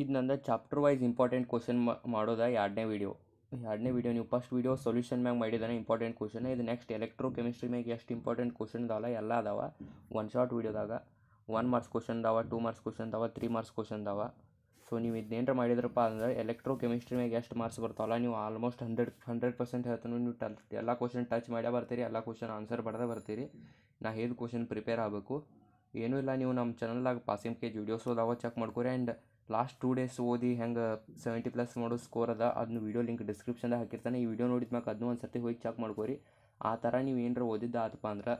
ಇದು ನಂದು chapter wise important question ಮಾಡೋದ ಎರಡನೇ ವೀಡಿಯೋ ಎರಡನೇ ವೀಡಿಯೋ ನೀವು ಫಸ್ಟ್ ವೀಡಿಯೋ ಸೊಲ್ಯೂಷನ್ ಮ್ಯಾಗ ಮಾಡಿದ್ದಾನೆ ಇಂಪಾರ್ಟೆಂಟ್ ಕ್ವಶನ್ ಇದು ನೆಕ್ಸ್ಟ್ ಎಲೆಕ್ಟ್ರೋ ಕೆಮಿಸ್ಟ್ರಿ ಮ್ಯಾಗ ಎಷ್ಟು ಇಂಪಾರ್ಟೆಂಟ್ ಕ್ವಶನ್ ಅದಾವಲ್ಲ ಎಲ್ಲ ಅದಾವ ಒನ್ ಶಾರ್ಟ್ ವೀಡಿಯೋದಾಗ ಒನ್ ಮಾರ್ಕ್ಸ್ ಕ್ವಶನ್ ಅದಾವ ಟೂ ಮಾರ್ಕ್ಸ್ ಕ್ವಶನ್ ಅದಾವ ತ್ರೀ ಮಾರ್ಕ್ಸ್ ಕ್ವಶನ್ ಅದಾವ ಸೊ ನೀವು ಇದೇನಾರ ಮಾಡಿದ್ರಪ್ಪ ಅಂದ್ರೆ ಎಲೆಕ್ಟ್ರೋ ಕೆಮಿಸ್ಟ್ರಿ ಮ್ಯಾಗ ಎಷ್ಟು ಮಾರ್ಕ್ಸ್ ಬರ್ತಾವಲ್ಲ ನೀವು ಆಲ್ಮೋಸ್ಟ್ ಹಂಡ್ರೆಡ್ ಹಂಡ್ರೆಡ್ ಪರ್ಸೆಂಟ್ ಹೇಳ್ತಾನೆ ನೀವು ಟಲ್ ಎಲ್ಲ ಕ್ವಶನ್ ಟಚ್ ಮಾಡೇ ಬರ್ತೀರಿ ಎಲ್ಲ ಕ್ವಶನ್ ಆನ್ಸರ್ ಬರ್ದೇ ಬರ್ತೀರಿ ನಾ ಹೇಗೆ ಕ್ವಶನ್ ಪ್ರಿಪೇರ್ ಆಗಬೇಕು ಏನೂ ಇಲ್ಲ ನೀವು ನಮ್ಮ ಚಾನಲ್ದಾಗ ಪಾಸಿಂಗ್ ಕೇಜ್ ವೀಡಿಯೋಸ್ ಅದಾವ ಚೆಕ್ ಮಾಡ್ಕೊರಿ ಆ್ಯಂಡ್ ಲಾಸ್ಟ್ ಟೂ ಡೇಸ್ ಓದಿ ಹೆಂಗೆ ಸೆವೆಂಟಿ ಪ್ಲಸ್ ಮಾಡೋ ಸ್ಕೋರ್ ಅದ ಅದನ್ನ ವೀಡಿಯೋ ಲಿಂಕ್ ಡಿಸ್ಕ್ರಿಪ್ಷನ್ದಾಗ ಹಾಕಿರ್ತಾನೆ ಈ ವಿಡಿಯೋ ನೋಡಿದ ಮ್ಯಾಕೆ ಅದನ್ನೂ ಒಂದು ಸರ್ತಿ ಹೋಗಿ ಚೆಕ್ ಮಾಡ್ಕೋರಿ ಆ ಥರ ನೀವು ಏನರ ಓದಿದ್ದ ಆತಪ್ಪ ಅಂದ್ರೆ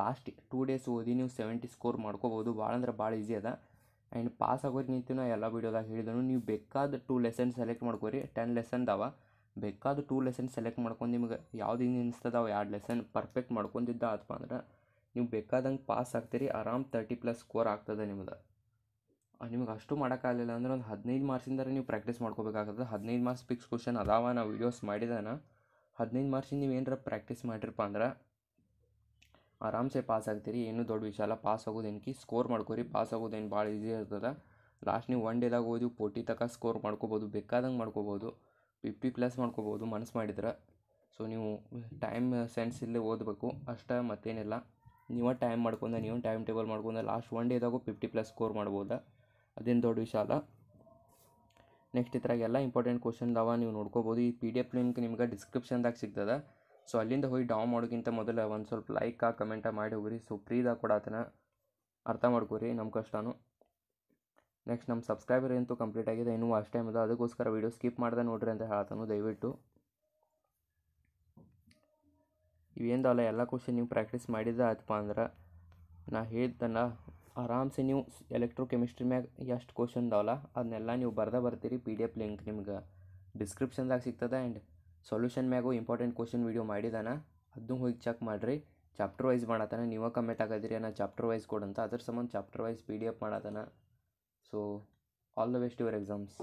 ಲಾಸ್ಟ್ ಟೂ ಡೇಸ್ ಓದಿ ನೀವು ಸೆವೆಂಟಿ ಸ್ಕೋರ್ ಮಾಡ್ಕೋಬೋದು ಭಾಳ ಅಂದ್ರೆ ಭಾಳ ಈಸಿ ಅದ ಆ್ಯಂಡ್ ಪಾಸ್ ಆಗೋರಿಗೆ ನಿಂತು ನಾ ಎಲ್ಲ ವೀಡಿಯೋದಾಗ ಹೇಳಿದನು ನೀವು ಬೇಕಾದ ಟೂ ಲೆಸನ್ ಸೆಲೆಕ್ಟ್ ಮಾಡ್ಕೋರಿ ಟೆನ್ ಲೆಸನ್ದಾವ ಬೇಕಾದ ಟೂ ಲೆಸನ್ ಸೆಲೆಕ್ಟ್ ಮಾಡ್ಕೊಂಡು ನಿಮ್ಗೆ ಯಾವ್ದು ಹಿಂಗೆ ಅನಿಸ್ತದ ಎರಡು ಲೆಸನ್ ಪರ್ಫೆಕ್ಟ್ ಮಾಡ್ಕೊಂಡಿದ್ದ ಆತಪ್ಪ ಅಂದ್ರೆ ನೀವು ಬೇಕಾದಂಗೆ ಪಾಸ್ ಆಗ್ತೀರಿ ಆರಾಮ್ ತರ್ಟಿ ಪ್ಲಸ್ ಸ್ಕೋರ್ ಆಗ್ತದೆ ನಿಮ್ದು ನಿಮ್ಗೆ ಅಷ್ಟು ಮಾಡೋಕ್ಕಾಗಲಿಲ್ಲ ಅಂದ್ರೆ ಒಂದು ಹದಿನೈದು ಮಾರ್ಕ್ಸಿಂದರೆ ನೀವು ಪ್ರಾಕ್ಟೀಸ್ ಮಾಡ್ಕೋಬೇಕಾಗ್ತದೆ ಹದಿನೈದು ಮಾರ್ಕ್ಸ್ ಫಿಕ್ಸ್ ಕ್ವಶನ್ ಅದಾವ ನಾವು ವೀಡಿಯೋಸ್ ಮಾಡಿದಾನ ಹದಿನೈದು ಮಾರ್ಕ್ಸಿಂದ ನೀವು ಏನಾರ ಪ್ರಾಕ್ಟೀಸ್ ಮಾಡಿರಪ್ಪ ಅಂದ್ರೆ ಆರಾಮ್ಸೆ ಪಾಸ್ ಆಗ್ತೀರಿ ಏನು ದೊಡ್ಡ ವಿಷಯ ಅಲ್ಲ ಪಾಸ್ ಏನ್ಕಿ ಸ್ಕೋರ್ ಮಾಡ್ಕೋರಿ ಪಾಸ್ ಏನು ಭಾಳ ಈಸಿ ಇರ್ತದೆ ಲಾಸ್ಟ್ ನೀವು ಒನ್ ಡೇದಾಗ ಓದಿ ಫೋರ್ಟಿ ತನಕ ಸ್ಕೋರ್ ಮಾಡ್ಕೋಬೋದು ಬೇಕಾದಂಗೆ ಮಾಡ್ಕೋಬೋದು ಫಿಫ್ಟಿ ಪ್ಲಸ್ ಮಾಡ್ಕೋಬೋದು ಮನಸ್ಸು ಮಾಡಿದ್ರೆ ಸೊ ನೀವು ಟೈಮ್ ಸೆನ್ಸ್ ಇಲ್ಲೇ ಓದಬೇಕು ಅಷ್ಟೇ ಮತ್ತೇನಿಲ್ಲ ನೀವೇ ಟೈಮ್ ಮಾಡ್ಕೊಂಡ ನೀವು ಟೈಮ್ ಟೇಬಲ್ ಮಾಡ್ಕೊಂಡ ಲಾಸ್ಟ್ ಒನ್ ಡೇದಾಗೂ ಫಿಫ್ಟಿ ಪ್ಲಸ್ ಸ್ಕೋರ್ ಮಾಡ್ಬೋದಾ ಅದೇನು ದೊಡ್ಡ ವಿಷಯ ಅಲ್ಲ ನೆಕ್ಸ್ಟ್ ಇದ್ರಾಗ ಎಲ್ಲ ಇಂಪಾರ್ಟೆಂಟ್ ಕ್ವಶನ್ ಅದಾವ ನೀವು ನೋಡ್ಕೋಬೋದು ಈ ಪಿ ಡಿ ಎಫ್ ಲಿಂಕ್ ನಿಮ್ಗೆ ಡಿಸ್ಕ್ರಿಪ್ಷನ್ದಾಗ ಸಿಗ್ತದೆ ಸೊ ಅಲ್ಲಿಂದ ಹೋಗಿ ಡೌನ್ ಮಾಡೋಕ್ಕಿಂತ ಮೊದಲು ಒಂದು ಸ್ವಲ್ಪ ಲೈಕ್ ಆ ಕಮೆಂಟ ಮಾಡಿ ಹೋಗ್ರಿ ಸೊ ಫ್ರೀದಾಗ ಕೊಡತನ ಅರ್ಥ ಮಾಡ್ಕೊರಿ ನಮ್ಮ ಕಷ್ಟನೂ ನೆಕ್ಸ್ಟ್ ನಮ್ಮ ಸಬ್ಸ್ಕ್ರೈಬರ್ ಅಂತೂ ಕಂಪ್ಲೀಟ್ ಆಗಿದೆ ಇನ್ನೂ ಅಷ್ಟು ಟೈಮ್ ಅದ ಅದಕ್ಕೋಸ್ಕರ ವೀಡಿಯೋ ಸ್ಕಿಪ್ ಮಾಡ್ದೆ ನೋಡ್ರಿ ಅಂತ ಹೇಳ್ತಾನು ದಯವಿಟ್ಟು ಅಲ್ಲ ಎಲ್ಲ ಕ್ವಶನ್ ನೀವು ಪ್ರಾಕ್ಟೀಸ್ ಮಾಡಿದ್ದೆ ಆಯ್ತಪ್ಪ ಅಂದ್ರೆ ನಾ ಹೇಳ್ದಲ್ಲ ಆರಾಮ್ಸೆ ನೀವು ಎಲೆಕ್ಟ್ರೋ ಕೆಮಿಸ್ಟ್ರಿ ಮ್ಯಾಗ ಎಷ್ಟು ಕ್ವಶನ್ ಅದಾವಲ್ಲ ಅದನ್ನೆಲ್ಲ ನೀವು ಬರ್ದೇ ಬರ್ತೀರಿ ಪಿ ಡಿ ಎಫ್ ಲಿಂಕ್ ನಿಮ್ಗೆ ಡಿಸ್ಕ್ರಿಪ್ಷನ್ದಾಗ ಸಿಗ್ತದೆ ಆ್ಯಂಡ್ ಸೊಲ್ಯೂಷನ್ ಮ್ಯಾಗೂ ಇಂಪಾರ್ಟೆಂಟ್ ಕ್ವಶನ್ ವೀಡಿಯೋ ಮಾಡಿದಾನ ಅದನ್ನು ಹೋಗಿ ಚೆಕ್ ಮಾಡಿರಿ ಚಾಪ್ಟರ್ ವೈಸ್ ಮಾಡತ್ತಾನ ನೀವೇ ಕಮೆಂಟ್ ಆಗದಿರಿ ಅನ್ನೋ ಚಾಪ್ಟರ್ ವೈಸ್ ಕೊಡಂತ ಅದ್ರ ಸಂಬಂಧ chapter wise P D F ಮಾಡತ್ತಾನ so all the best your exams